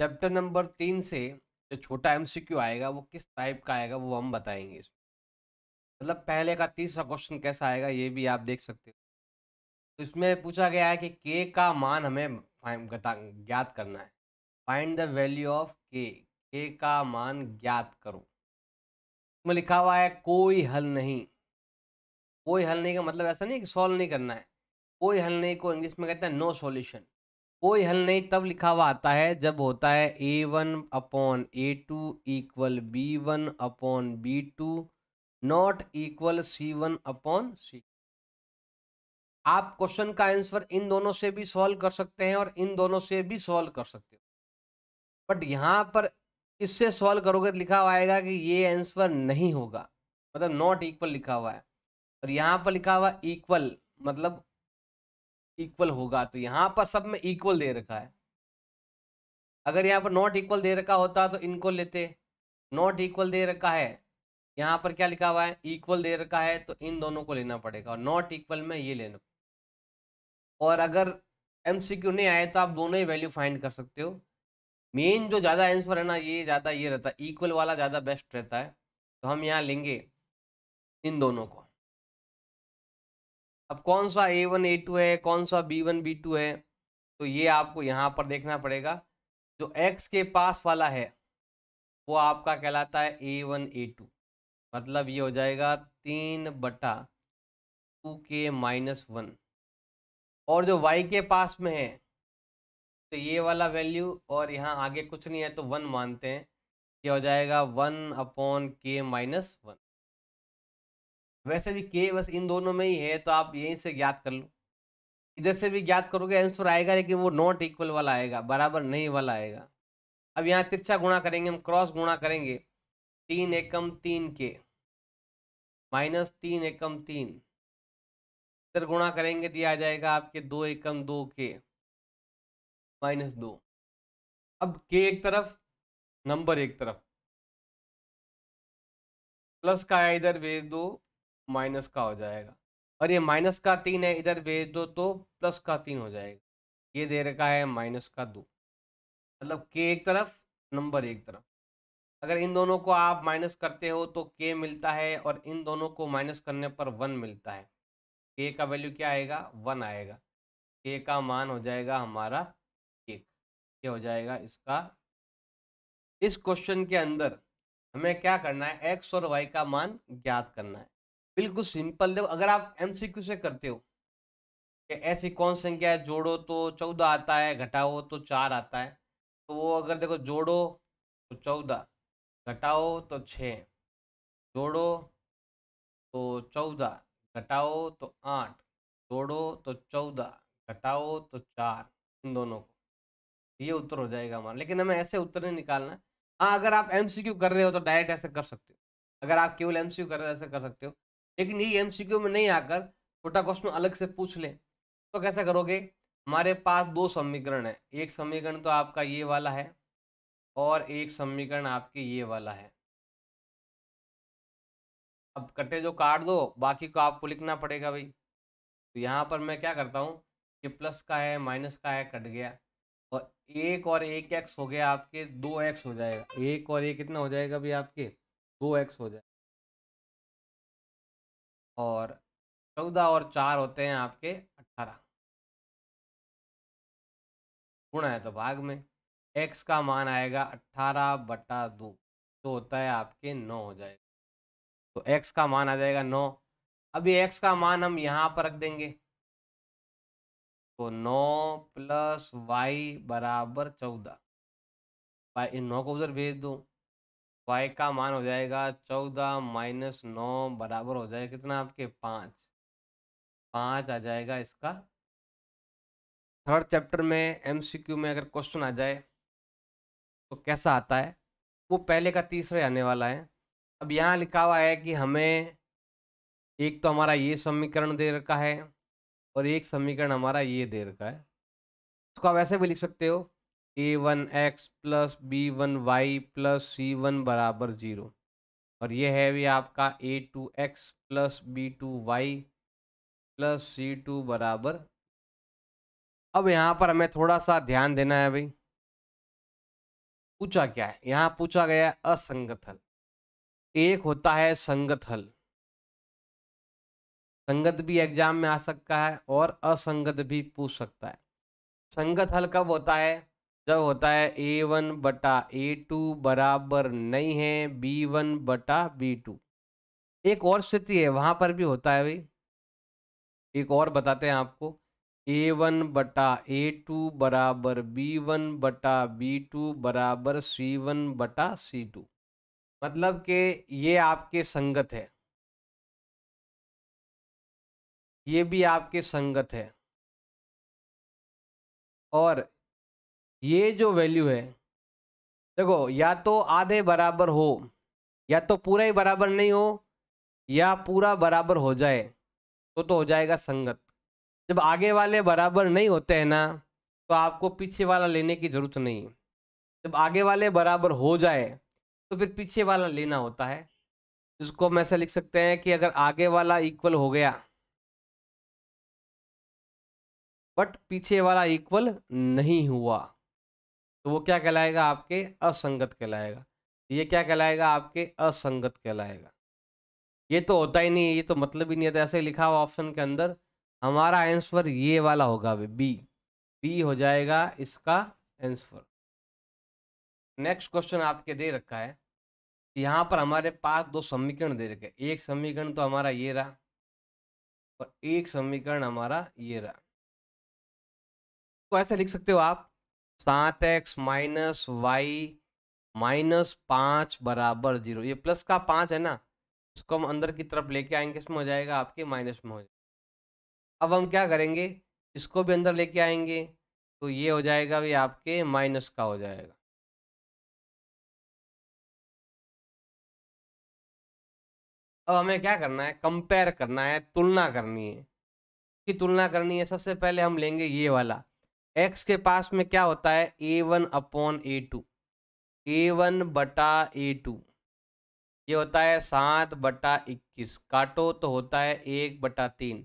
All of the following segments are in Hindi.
चैप्टर नंबर तीन से जो छोटा एमसीक्यू आएगा वो किस टाइप का आएगा वो हम बताएंगे मतलब पहले का तीसरा क्वेश्चन कैसा आएगा ये भी आप देख सकते हो तो इसमें पूछा गया है कि के का मान हमें ज्ञात करना है फाइंड द वैल्यू ऑफ के के का मान ज्ञात करो इसमें लिखा हुआ है कोई हल नहीं कोई हल नहीं का मतलब ऐसा नहीं कि सॉल्व नहीं करना है कोई हल नहीं को इंग्लिश में कहते हैं नो सॉल्यूशन कोई हल नहीं तब लिखा हुआ आता है जब होता है ए one upon A two equal B one upon B two not equal C one upon C आप क्वेश्चन का आंसर इन दोनों से भी सॉल्व कर सकते हैं और इन दोनों से भी सॉल्व कर सकते हो बट यहाँ पर इससे सॉल्व करोगे तो लिखा हुआ आएगा कि ये आंसर नहीं होगा मतलब नॉट इक्वल लिखा हुआ है और यहाँ पर लिखा हुआ इक्वल मतलब इक्वल होगा तो यहाँ पर सब में इक्वल दे रखा है अगर यहाँ पर नॉट इक्वल दे रखा होता तो इनको लेते नॉट इक्वल दे रखा है यहाँ पर क्या लिखा हुआ है इक्वल दे रखा है तो इन दोनों को लेना पड़ेगा और नॉट इक्वल में ये लेना और अगर एम सी क्यू नहीं आए तो आप दोनों ही वैल्यू फाइंड कर सकते हो मेन जो ज़्यादा आंसर है ना ये ज़्यादा ये रहता है इक्वल वाला ज़्यादा बेस्ट रहता है तो हम यहाँ लेंगे इन दोनों को अब कौन सा ए वन ए टू है कौन सा बी वन बी टू है तो ये आपको यहाँ पर देखना पड़ेगा जो एक्स के पास वाला है वो आपका कहलाता है ए वन ए टू मतलब ये हो जाएगा तीन बटा टू के माइनस वन और जो वाई के पास में है तो ये वाला वैल्यू और यहाँ आगे कुछ नहीं है तो वन मानते हैं ये हो जाएगा one upon K minus one वैसे भी के बस इन दोनों में ही है तो आप यहीं से ज्ञात कर लो इधर से भी ज्ञात करोगे आंसर आएगा लेकिन वो नॉट इक्वल वाला आएगा बराबर नहीं वाला आएगा अब यहाँ तिरछा गुणा करेंगे हम क्रॉस गुणा करेंगे तीन एकम तीन के माइनस तीन एकम तीन इधर गुणा करेंगे तो आ जाएगा आपके दो एकम दो के माइनस दो अब के एक तरफ नंबर एक तरफ प्लस का इधर भेज दो माइनस का हो जाएगा और ये माइनस का तीन है इधर भेज दो तो प्लस का तीन हो जाएगा ये दे रखा है माइनस का दो मतलब के एक तरफ नंबर एक तरफ अगर इन दोनों को आप माइनस करते हो तो के मिलता है और इन दोनों को माइनस करने पर वन मिलता है के का वैल्यू क्या आएगा वन आएगा के का मान हो जाएगा हमारा एक ये हो जाएगा इसका इस क्वेश्चन के अंदर हमें क्या करना है एक्स और वाई का मान ज्ञात करना है बिल्कुल सिंपल देखो अगर आप एमसीक्यू से करते हो कि ऐसी कौन संख्या है जोड़ो तो चौदह आता है घटाओ तो चार आता है तो वो अगर देखो जोड़ो तो चौदह घटाओ तो छः जोड़ो तो चौदह घटाओ तो आठ जोड़ो तो चौदह घटाओ तो चार इन दोनों को ये उत्तर हो जाएगा हमारा लेकिन हमें ऐसे उत्तर नहीं निकालना हाँ अगर आप एमसीक्यू कर रहे हो तो डायरेक्ट ऐसे कर सकते हो अगर आप केवल एमसीक्यू कर रहे हो ऐसे कर सकते हो लेकिन ये एमसीक्यू में नहीं आकर छोटा क्वेश्चन अलग से पूछ लें तो कैसा करोगे हमारे पास दो समीकरण है एक समीकरण तो आपका ये वाला है और एक समीकरण आपके ये वाला है अब कटे जो काट दो बाकी को आपको लिखना पड़ेगा भाई तो यहाँ पर मैं क्या करता हूँ ये प्लस का है माइनस का है कट गया और एक और एक एक्स हो गया आपके दो एक्स हो जाएगा एक और एक कितना हो जाएगा भाई आपके दो एक्स हो जाएगा और चौदह और चार होते हैं आपके अट्ठारह गुण है तो भाग में एक्स का मान आएगा अट्ठारह बटा दो तो होता है आपके नौ हो जाएगा तो एक्स का मान आ जाएगा नौ अभी एक्स का मान हम यहाँ पर रख देंगे तो नौ प्लस वाई बराबर चौदह इन नौ को उधर भेज दूँ वाई का मान हो जाएगा चौदह माइनस नौ बराबर हो जाएगा कितना आपके पाँच पाँच आ जाएगा इसका थर्ड चैप्टर में एमसीक्यू में अगर क्वेश्चन आ जाए तो कैसा आता है वो पहले का तीसरे आने वाला है अब यहाँ लिखा हुआ है कि हमें एक तो हमारा ये समीकरण दे रखा है और एक समीकरण हमारा ये दे रखा है उसको आप ऐसे भी लिख सकते हो A one X plus B one Y plus C one बराबर ज़ीरो और ये है भी आपका A two X plus B two Y plus C two बराबर अब यहाँ पर हमें थोड़ा सा ध्यान देना है भाई पूछा क्या है यहाँ पूछा गया असंगत हल एक होता है संगत हल संगत भी एग्जाम में आ सकता है और असंगत भी पूछ सकता है संगत हल कब होता है जब होता है ए वन बटा ए टू बराबर नहीं है बी वन बटा बी टू एक और स्थिति है वहां पर भी होता है भाई एक और बताते हैं आपको ए वन बटा ए टू बराबर बी वन बटा बी टू बराबर सी वन बटा सी टू मतलब के ये आपके संगत है ये भी आपके संगत है और ये जो वैल्यू है देखो या तो आधे बराबर हो या तो पूरा ही बराबर नहीं हो या पूरा बराबर हो जाए तो तो हो जाएगा संगत जब आगे वाले बराबर नहीं होते हैं ना तो आपको पीछे वाला लेने की ज़रूरत नहीं जब आगे वाले बराबर हो जाए तो फिर पीछे वाला लेना होता है जिसको हम ऐसा लिख सकते हैं कि अगर आगे वाला इक्वल हो गया बट पीछे वाला इक्वल नहीं हुआ तो वो क्या कहलाएगा आपके असंगत कहलाएगा ये क्या कहलाएगा आपके असंगत कहलाएगा ये तो होता ही नहीं ये तो मतलब ही नहीं होता तो ऐसे लिखा हुआ ऑप्शन के अंदर हमारा आंसर ये वाला होगा अभी बी बी हो जाएगा इसका आंसर नेक्स्ट क्वेश्चन आपके दे रखा है यहाँ पर हमारे पास दो समीकरण दे रखे एक समीकरण तो हमारा ये रहा और एक समीकरण हमारा ये रहा तो ऐसे लिख सकते हो आप सात एक्स माइनस वाई माइनस पाँच बराबर जीरो ये प्लस का पाँच है ना इसको हम अंदर की तरफ लेके आएंगे इसमें हो जाएगा आपके माइनस में हो जाएगा अब हम क्या करेंगे इसको भी अंदर लेके आएंगे तो ये हो जाएगा भी आपके माइनस का हो जाएगा अब हमें क्या करना है कंपेयर करना है तुलना करनी है की तुलना करनी है सबसे पहले हम लेंगे ये वाला एक्स के पास में क्या होता है ए one upon A two a one बटा ए टू ये होता है सात बटा इक्कीस काटो तो होता है एक बटा तीन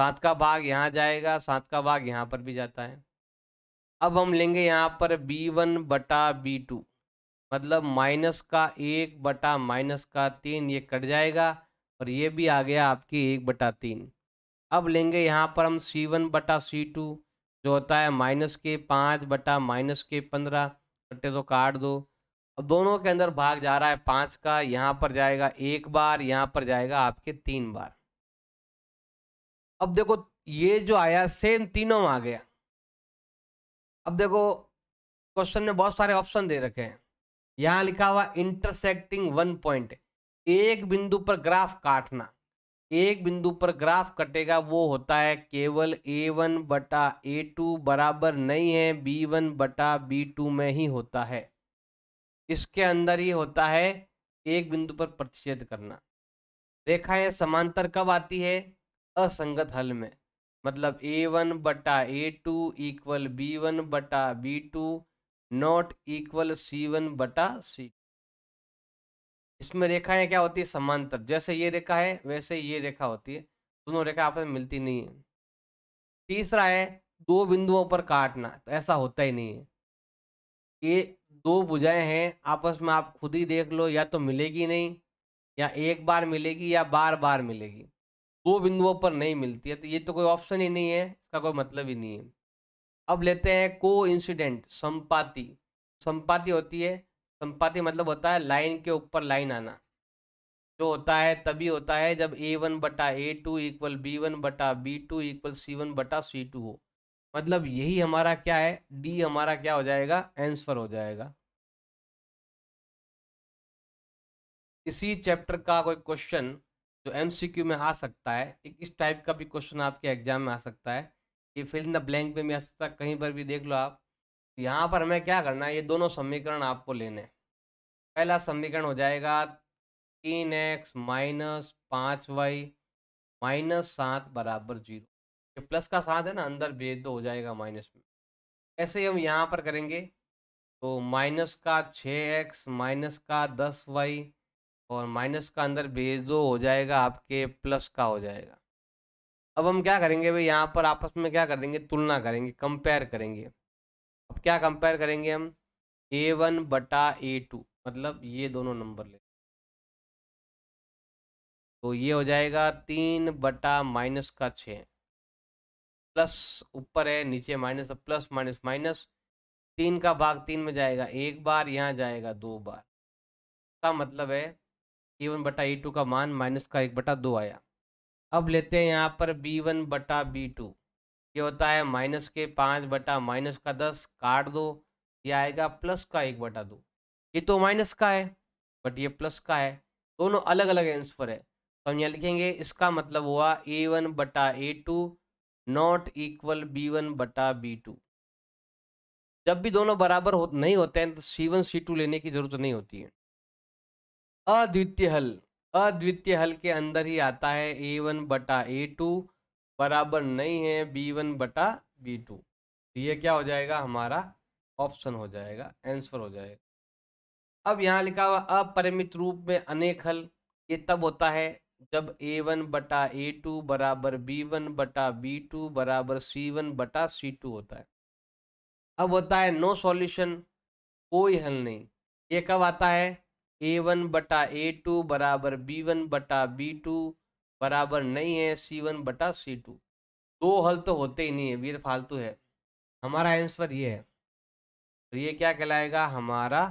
सात का भाग यहाँ जाएगा सात का भाग यहाँ पर भी जाता है अब हम लेंगे यहाँ पर बी वन बटा बी टू मतलब माइनस का एक बटा माइनस का तीन ये कट जाएगा और ये भी आ गया आपकी एक बटा तीन अब लेंगे यहाँ पर हम सी वन बटा सी टू जो होता है माइनस के पाँच बटा माइनस के पंद्रह बटे तो काट दो अब दोनों के अंदर भाग जा रहा है पाँच का यहाँ पर जाएगा एक बार यहाँ पर जाएगा आपके तीन बार अब देखो ये जो आया सेम तीनों आ गया अब देखो क्वेश्चन में बहुत सारे ऑप्शन दे रखे हैं यहाँ लिखा हुआ इंटरसेक्टिंग वन पॉइंट एक बिंदु पर ग्राफ काटना एक बिंदु पर ग्राफ कटेगा वो होता है केवल ए वन बटा ए टू बराबर नहीं है बी वन बटा बी टू में ही होता है इसके अंदर ही होता है एक बिंदु पर प्रतिषेध करना रेखाएं समांतर कब आती है असंगत हल में मतलब ए वन बटा a two equal B one बटा B two not equal C one बटा सी इसमें रेखाएं क्या होती है समांतर जैसे ये रेखा है वैसे ये रेखा होती है दोनों रेखा आपस में मिलती नहीं है तीसरा है दो बिंदुओं पर काटना तो ऐसा होता ही नहीं है ये दो भुजाएं हैं आपस में आप खुद ही देख लो या तो मिलेगी नहीं या एक बार मिलेगी या बार बार मिलेगी दो बिंदुओं पर नहीं मिलती है तो ये तो कोई ऑप्शन ही नहीं है इसका कोई मतलब ही नहीं है अब लेते हैं को इंसिडेंट संपाति संपाति होती है संपाति मतलब होता है लाइन के ऊपर लाइन आना जो होता है तभी होता है जब ए वन बटा a two equal B one बटा बी टू इक्वल सी वन बटा सी टू हो मतलब यही हमारा क्या है डी हमारा क्या हो जाएगा आंसर हो जाएगा इसी चैप्टर का कोई क्वेश्चन जो एमसीक्यू में आ सकता है एक इस टाइप का भी क्वेश्चन आपके एग्जाम में आ सकता है ये फिल्म द ब्लैंक में भी आ सकता है कहीं पर भी देख लो आप यहाँ पर हमें क्या करना है ये दोनों समीकरण आपको लेने पहला समीकरण हो जाएगा तीन एक्स माइनस पाँच वाई माइनस सात बराबर जीरो ये प्लस का साथ है ना अंदर भेज दो तो हो जाएगा माइनस में ऐसे ही हम यहाँ पर करेंगे तो माइनस का छः एक्स माइनस का दस वाई और माइनस का अंदर भेज दो हो जाएगा आपके प्लस का हो जाएगा अब हम क्या करेंगे भाई यहाँ पर आपस में क्या कर देंगे तुलना करेंगे कंपेयर करेंगे अब क्या कंपेयर करेंगे हम ए वन बटा ए टू मतलब ये दोनों नंबर ले तो ये हो जाएगा तीन बटा माइनस का छ प्लस ऊपर है नीचे माइनस प्लस माइनस माइनस तीन का भाग तीन में जाएगा एक बार यहाँ जाएगा दो बार का मतलब है ए वन बटा ए टू का मान माइनस का एक बटा दो आया अब लेते हैं यहाँ पर बी वन बटा बी टू ये होता है माइनस के पाँच बटा माइनस का दस काट दो ये आएगा प्लस का एक बटा दो ये तो माइनस का है बट ये प्लस का है दोनों अलग अलग आंसर है तो हम यहाँ लिखेंगे इसका मतलब हुआ ए वन बटा a two not equal B one बटा बी टू जब भी दोनों बराबर हो, नहीं होते हैं तो सी वन सी टू लेने की जरूरत नहीं होती है अद्वितीय हल अद्वितीय हल के अंदर ही आता है ए वन बटा ए टू बराबर नहीं है बी वन बटा बी टू तो ये क्या हो जाएगा हमारा ऑप्शन हो जाएगा आंसर हो जाएगा अब यहाँ लिखा हुआ अपरिमित रूप में अनेक हल ये तब होता है जब ए वन बटा ए टू बराबर बी वन बटा बी टू बराबर सी वन बटा सी टू होता है अब होता है नो सॉल्यूशन कोई हल नहीं ये कब आता है ए वन बटा ए टू बराबर बी वन बटा बी टू बराबर नहीं है सी वन बटा सी टू दो हल तो होते ही नहीं है ये तो फालतू है हमारा आंसर ये है तो ये क्या कहलाएगा हमारा